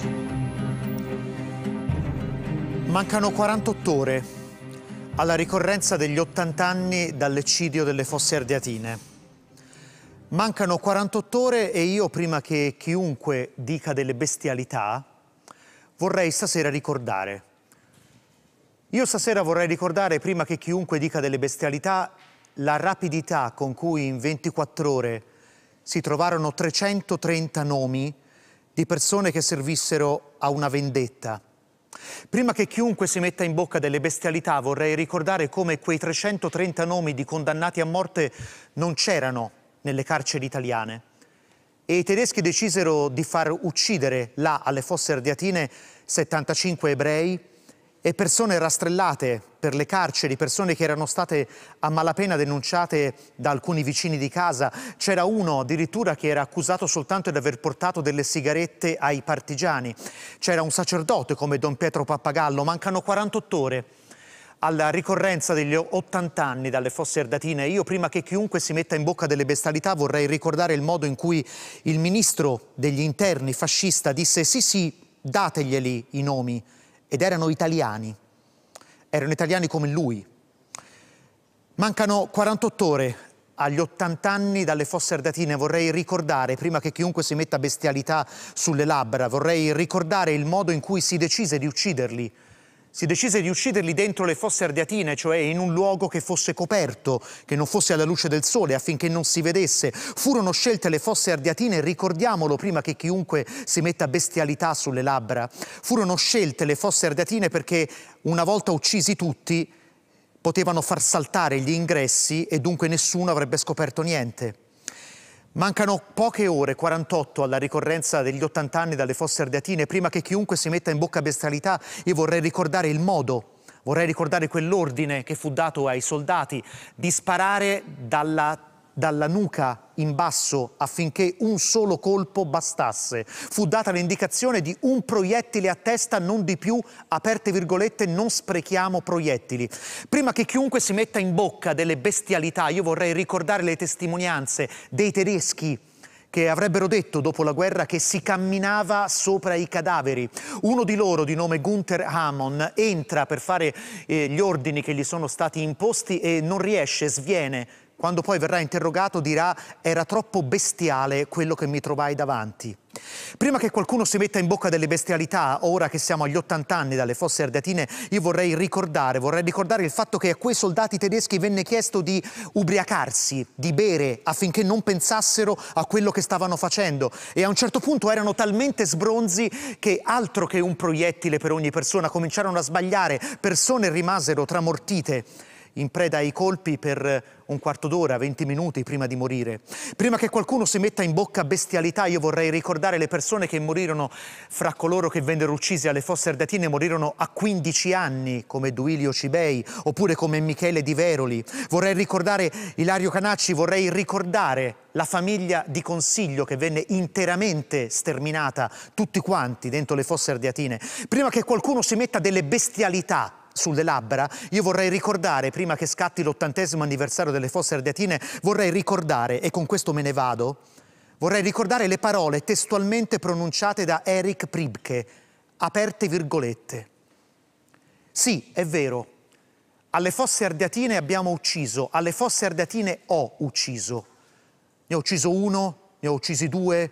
viaggio. Mancano 48 ore alla ricorrenza degli 80 anni dall'eccidio delle Fosse Ardeatine. Mancano 48 ore e io, prima che chiunque dica delle bestialità, vorrei stasera ricordare. Io stasera vorrei ricordare, prima che chiunque dica delle bestialità, la rapidità con cui in 24 ore si trovarono 330 nomi di persone che servissero a una vendetta. Prima che chiunque si metta in bocca delle bestialità vorrei ricordare come quei 330 nomi di condannati a morte non c'erano nelle carceri italiane e i tedeschi decisero di far uccidere là alle fosse ardeatine 75 ebrei, e persone rastrellate per le carceri, persone che erano state a malapena denunciate da alcuni vicini di casa. C'era uno addirittura che era accusato soltanto di aver portato delle sigarette ai partigiani. C'era un sacerdote come Don Pietro Pappagallo. Mancano 48 ore alla ricorrenza degli 80 anni dalle fosse erdatine. Io prima che chiunque si metta in bocca delle bestialità vorrei ricordare il modo in cui il ministro degli interni fascista disse sì sì, dateglieli i nomi ed erano italiani, erano italiani come lui. Mancano 48 ore agli 80 anni dalle fosse ardatine vorrei ricordare, prima che chiunque si metta bestialità sulle labbra, vorrei ricordare il modo in cui si decise di ucciderli si decise di ucciderli dentro le fosse ardiatine, cioè in un luogo che fosse coperto, che non fosse alla luce del sole, affinché non si vedesse. Furono scelte le fosse ardiatine, ricordiamolo prima che chiunque si metta bestialità sulle labbra. Furono scelte le fosse ardiatine perché una volta uccisi tutti potevano far saltare gli ingressi e dunque nessuno avrebbe scoperto niente. Mancano poche ore, 48, alla ricorrenza degli 80 anni dalle fosse ardeatine, prima che chiunque si metta in bocca bestialità, io vorrei ricordare il modo, vorrei ricordare quell'ordine che fu dato ai soldati di sparare dalla terra dalla nuca in basso affinché un solo colpo bastasse. Fu data l'indicazione di un proiettile a testa, non di più, aperte virgolette, non sprechiamo proiettili. Prima che chiunque si metta in bocca delle bestialità, io vorrei ricordare le testimonianze dei tedeschi che avrebbero detto dopo la guerra che si camminava sopra i cadaveri. Uno di loro, di nome Gunther Hamon, entra per fare eh, gli ordini che gli sono stati imposti e non riesce, sviene quando poi verrà interrogato dirà era troppo bestiale quello che mi trovai davanti. Prima che qualcuno si metta in bocca delle bestialità, ora che siamo agli 80 anni dalle fosse ardeatine, io vorrei ricordare, vorrei ricordare il fatto che a quei soldati tedeschi venne chiesto di ubriacarsi, di bere, affinché non pensassero a quello che stavano facendo e a un certo punto erano talmente sbronzi che altro che un proiettile per ogni persona cominciarono a sbagliare, persone rimasero tramortite in preda ai colpi per eh, un quarto d'ora, 20 minuti prima di morire. Prima che qualcuno si metta in bocca bestialità, io vorrei ricordare le persone che morirono fra coloro che vennero uccisi alle fosse ardatine, morirono a 15 anni, come Duilio Cibei, oppure come Michele Di Veroli. Vorrei ricordare Ilario Canacci, vorrei ricordare la famiglia di Consiglio che venne interamente sterminata, tutti quanti, dentro le fosse ardiatine. Prima che qualcuno si metta delle bestialità sulle labbra, io vorrei ricordare, prima che scatti l'ottantesimo anniversario delle Fosse Ardeatine, vorrei ricordare, e con questo me ne vado, vorrei ricordare le parole testualmente pronunciate da Eric Pribke, aperte virgolette. Sì, è vero, alle Fosse Ardeatine abbiamo ucciso, alle Fosse Ardeatine ho ucciso. Ne ho ucciso uno, ne ho uccisi due.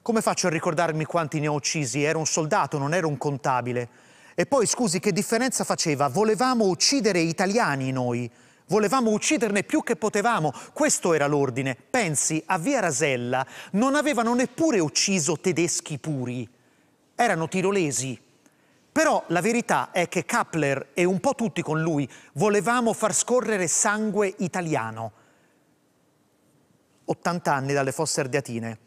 Come faccio a ricordarmi quanti ne ho uccisi? Ero un soldato, non ero un contabile. E poi, scusi, che differenza faceva? Volevamo uccidere italiani noi. Volevamo ucciderne più che potevamo. Questo era l'ordine. Pensi, a Via Rasella non avevano neppure ucciso tedeschi puri. Erano tirolesi. Però la verità è che Kappler e un po' tutti con lui volevamo far scorrere sangue italiano. 80 anni dalle fosse ardeatine,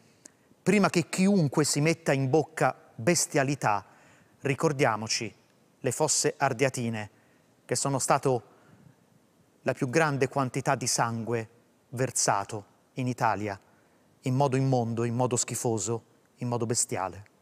prima che chiunque si metta in bocca bestialità, Ricordiamoci le fosse ardiatine, che sono stato la più grande quantità di sangue versato in Italia, in modo immondo, in modo schifoso, in modo bestiale.